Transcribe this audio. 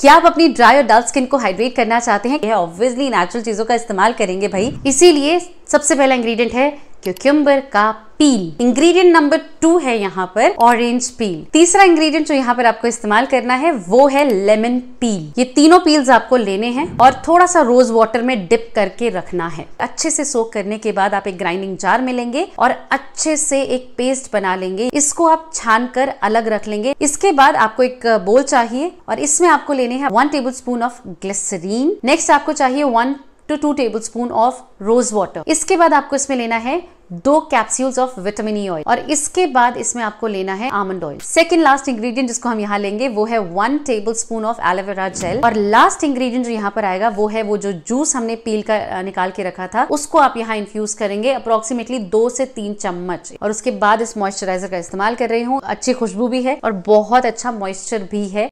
क्या आप अपनी ड्राई और डल स्किन को हाइड्रेट करना चाहते हैं यह ऑब्वियसली नेचुरल चीज़ों का इस्तेमाल करेंगे भाई इसीलिए सबसे पहला इंग्रेडिएंट है क्यूक्यूम्बर का पील इंग्रेडिएंट नंबर टू है यहाँ पर ऑरेंज पील तीसरा इंग्रेडिएंट जो यहाँ पर आपको इस्तेमाल करना है वो है लेमन पील ये तीनों पील्स आपको लेने हैं और थोड़ा सा रोज वाटर में डिप करके रखना है अच्छे से सोक करने के बाद आप एक ग्राइंडिंग जार में लेंगे और अच्छे से एक पेस्ट बना लेंगे इसको आप छान कर अलग रख लेंगे इसके बाद आपको एक बोल चाहिए और इसमें आपको लेने हैं one tablespoon of glycerin next आपको चाहिए one two two tablespoon of rose water इसके बाद आपको इसमें लेना है दो capsules of vitamin E oil और इसके बाद इसमें आपको लेना है almond oil second last ingredient जिसको हम यहाँ लेंगे वो है one tablespoon of aloe vera gel और लास्ट इंग्रेडिएंट जो यहाँ पर आएगा वो है वो जो जूस हमने पील का निकाल के रखा था उसको आप यहाँ इन्फ्यूज करेंगे अप्रोक्सीमेटली दो से तीन चम्मच और उसके बाद इस मॉइस्चराइजर का इस्तेमाल कर रही हूँ अच्छी खुशबू भी है और बहुत अच्छा मॉइस्चर भी है